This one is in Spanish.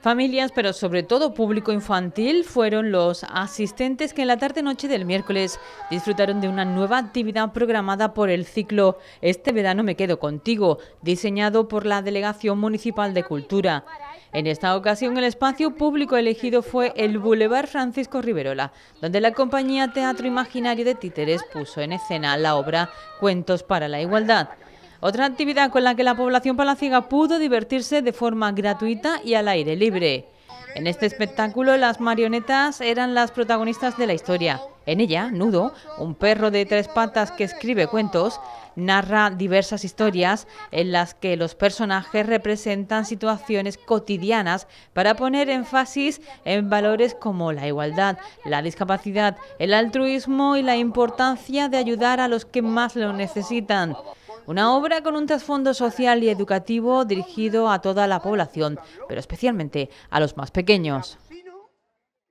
Familias, pero sobre todo público infantil, fueron los asistentes que en la tarde-noche del miércoles disfrutaron de una nueva actividad programada por el ciclo Este verano me quedo contigo, diseñado por la Delegación Municipal de Cultura. En esta ocasión el espacio público elegido fue el Boulevard Francisco Riverola, donde la compañía Teatro Imaginario de Títeres puso en escena la obra Cuentos para la Igualdad. Otra actividad con la que la población palaciega pudo divertirse de forma gratuita y al aire libre. En este espectáculo las marionetas eran las protagonistas de la historia. En ella, Nudo, un perro de tres patas que escribe cuentos, narra diversas historias en las que los personajes representan situaciones cotidianas para poner énfasis en valores como la igualdad, la discapacidad, el altruismo y la importancia de ayudar a los que más lo necesitan. Una obra con un trasfondo social y educativo dirigido a toda la población, pero especialmente a los más pequeños.